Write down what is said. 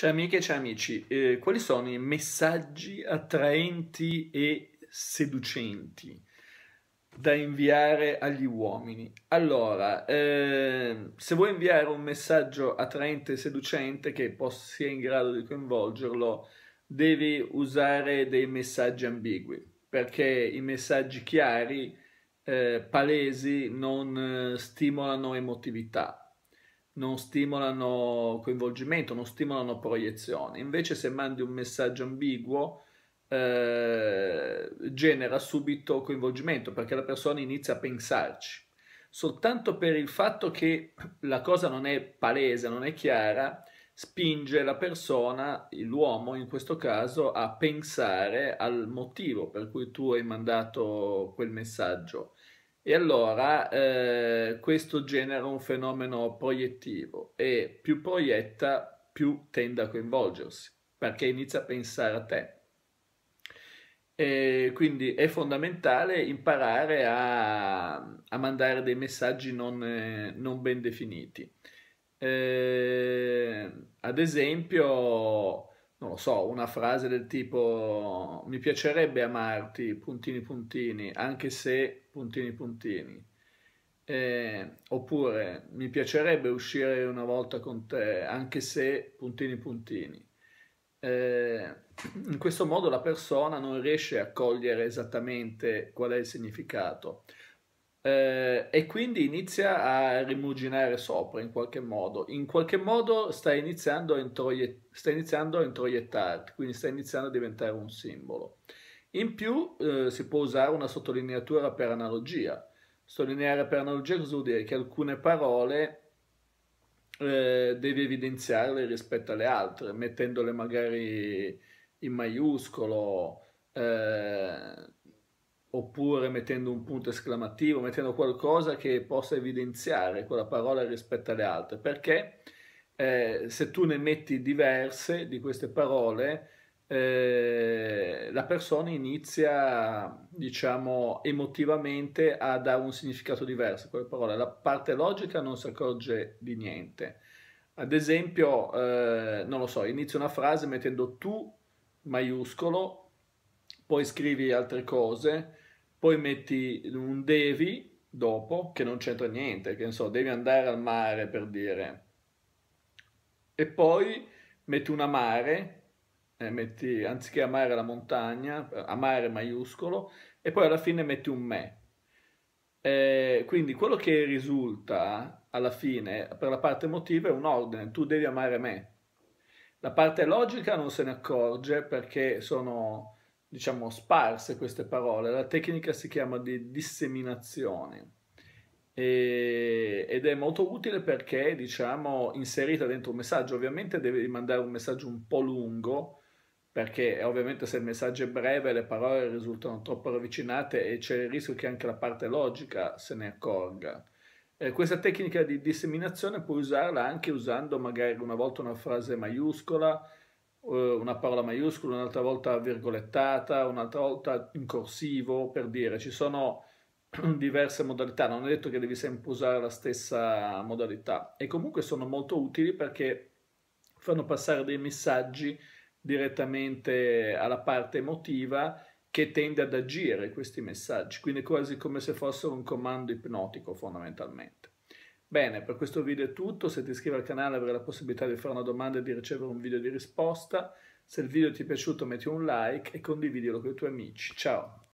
Ciao amiche e ciao amici, eh, quali sono i messaggi attraenti e seducenti da inviare agli uomini? Allora, eh, se vuoi inviare un messaggio attraente e seducente che sia in grado di coinvolgerlo, devi usare dei messaggi ambigui, perché i messaggi chiari, eh, palesi, non eh, stimolano emotività non stimolano coinvolgimento, non stimolano proiezione. Invece se mandi un messaggio ambiguo eh, genera subito coinvolgimento perché la persona inizia a pensarci. Soltanto per il fatto che la cosa non è palese, non è chiara, spinge la persona, l'uomo in questo caso, a pensare al motivo per cui tu hai mandato quel messaggio e allora eh, questo genera un fenomeno proiettivo e più proietta, più tende a coinvolgersi, perché inizia a pensare a te. E quindi è fondamentale imparare a, a mandare dei messaggi non, eh, non ben definiti. Eh, ad esempio, non lo so, una frase del tipo mi piacerebbe amarti, puntini puntini, anche se puntini puntini. Eh, oppure mi piacerebbe uscire una volta con te, anche se puntini puntini. Eh, in questo modo la persona non riesce a cogliere esattamente qual è il significato. Eh, e quindi inizia a rimuginare sopra in qualche modo. In qualche modo sta iniziando, introiet- sta iniziando a introiettarti, quindi sta iniziando a diventare un simbolo. In più eh, si può usare una sottolineatura per analogia. Sottolineare per analogia cosa vuol dire? Che alcune parole eh, devi evidenziarle rispetto alle altre, mettendole magari in maiuscolo. Eh, oppure mettendo un punto esclamativo, mettendo qualcosa che possa evidenziare quella parola rispetto alle altre, perché eh, se tu ne metti diverse di queste parole, eh, la persona inizia, diciamo, emotivamente a dare un significato diverso a quelle parole, la parte logica non si accorge di niente. Ad esempio, eh, non lo so, inizio una frase mettendo tu maiuscolo poi scrivi altre cose, poi metti un devi dopo che non c'entra niente, che ne so, devi andare al mare per dire. E poi metti un amare, eh, metti, anziché amare la montagna, amare maiuscolo, e poi alla fine metti un me. Eh, quindi quello che risulta alla fine per la parte emotiva è un ordine, tu devi amare me. La parte logica non se ne accorge perché sono diciamo, sparse queste parole. La tecnica si chiama di disseminazione e, ed è molto utile perché, diciamo, inserita dentro un messaggio. Ovviamente devi mandare un messaggio un po' lungo, perché eh, ovviamente se il messaggio è breve le parole risultano troppo ravvicinate e c'è il rischio che anche la parte logica se ne accorga. Eh, questa tecnica di disseminazione puoi usarla anche usando magari una volta una frase maiuscola, eh, una parola maiuscola, un'altra volta virgolettata, un'altra volta in corsivo, per dire, ci sono diverse modalità, non è detto che devi sempre usare la stessa modalità e comunque sono molto utili perché fanno passare dei messaggi direttamente alla parte emotiva che tende ad agire questi messaggi, quindi quasi come se fossero un comando ipnotico fondamentalmente. Bene, per questo video è tutto, se ti iscrivi al canale avrai la possibilità di fare una domanda e di ricevere un video di risposta, se il video ti è piaciuto metti un like e condividilo con i tuoi amici, ciao!